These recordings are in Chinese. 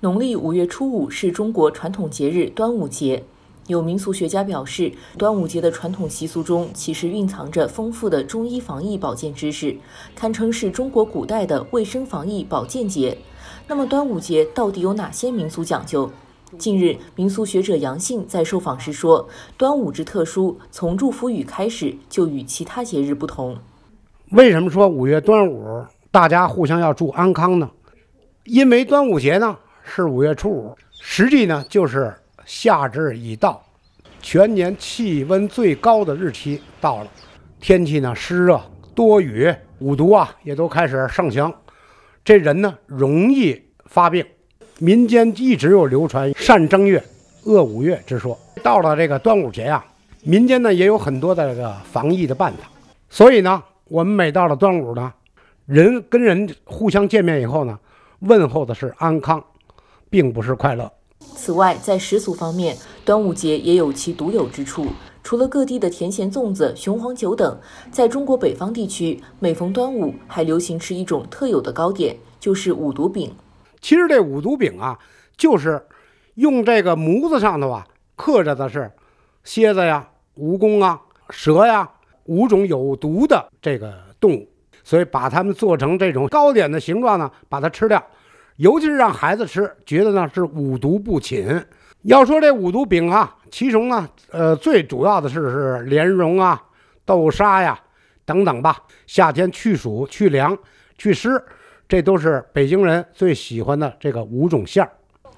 农历五月初五是中国传统节日端午节，有民俗学家表示，端午节的传统习俗中其实蕴藏着丰富的中医防疫保健知识，堪称是中国古代的卫生防疫保健节。那么，端午节到底有哪些民俗讲究？近日，民俗学者杨信在受访时说，端午之特殊，从祝福语开始就与其他节日不同。为什么说五月端午大家互相要祝安康呢？因为端午节呢。是五月初五，实际呢就是夏至已到，全年气温最高的日期到了，天气呢湿热多雨，五毒啊也都开始盛行，这人呢容易发病。民间一直有流传“善正月，恶五月”之说。到了这个端午节啊，民间呢也有很多的这个防疫的办法。所以呢，我们每到了端午呢，人跟人互相见面以后呢，问候的是安康。并不是快乐。此外，在食俗方面，端午节也有其独有之处。除了各地的甜咸粽子、雄黄酒等，在中国北方地区，每逢端午还流行吃一种特有的糕点，就是五毒饼。其实这五毒饼啊，就是用这个模子上头啊刻着的是蝎子呀、蜈蚣啊、蛇呀五种有毒的这个动物，所以把它们做成这种糕点的形状呢，把它吃掉。尤其是让孩子吃，觉得呢是五毒不侵。要说这五毒饼啊，其中呢，呃，最主要的是是莲蓉啊、豆沙呀等等吧。夏天去暑、去凉、去湿，这都是北京人最喜欢的这个五种馅儿。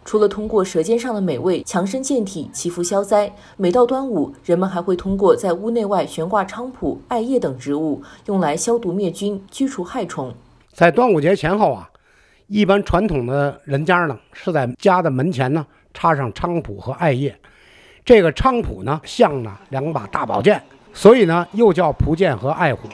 除了通过舌尖上的美味强身健体、祈福消灾，每到端午，人们还会通过在屋内外悬挂菖蒲、艾叶等植物，用来消毒灭菌、驱除害虫。在端午节前后啊。一般传统的人家呢，是在家的门前呢插上菖蒲和艾叶。这个菖蒲呢像呢两把大宝剑，所以呢又叫蒲剑和艾虎。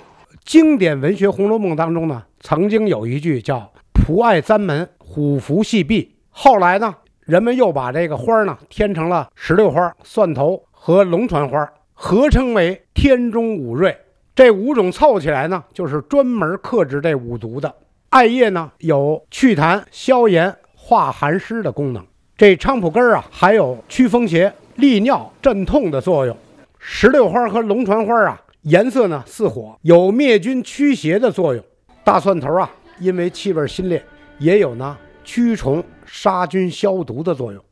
经典文学《红楼梦》当中呢曾经有一句叫“蒲艾簪门，虎符细臂”。后来呢人们又把这个花呢添成了石榴花、蒜头和龙船花，合称为天中五瑞。这五种凑起来呢，就是专门克制这五毒的。艾叶呢有祛痰、消炎、化寒湿的功能，这菖蒲根儿啊还有祛风邪、利尿、镇痛的作用。石榴花和龙船花啊，颜色呢似火，有灭菌驱邪的作用。大蒜头啊，因为气味辛烈，也有呢驱虫、杀菌、消毒的作用。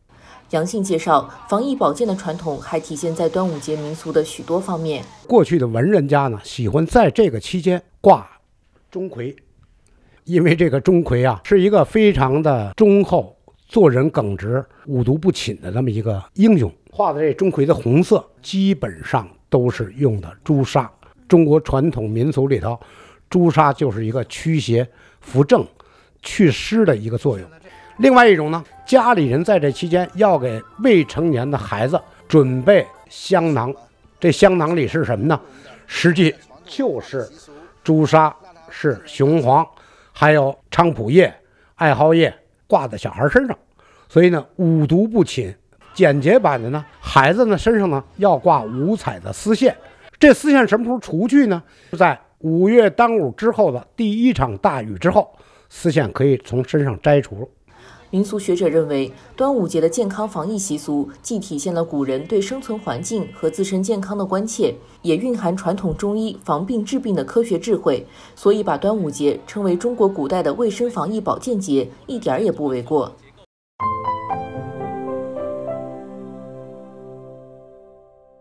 杨信介绍，防疫保健的传统还体现在端午节民俗的许多方面。过去的文人家呢，喜欢在这个期间挂钟馗。因为这个钟馗啊，是一个非常的忠厚、做人耿直、五毒不侵的这么一个英雄。画的这钟馗的红色基本上都是用的朱砂。中国传统民俗里头，朱砂就是一个驱邪、扶正、祛湿的一个作用。另外一种呢，家里人在这期间要给未成年的孩子准备香囊，这香囊里是什么呢？实际就是朱砂是雄黄。还有菖蒲叶、艾蒿叶挂在小孩身上，所以呢五毒不侵。简洁版的呢，孩子呢身上呢要挂五彩的丝线，这丝线什么时候除去呢？在五月当午之后的第一场大雨之后，丝线可以从身上摘除。民俗学者认为，端午节的健康防疫习俗既体现了古人对生存环境和自身健康的关切，也蕴含传统中医防病治病的科学智慧，所以把端午节称为中国古代的卫生防疫保健节，一点也不为过。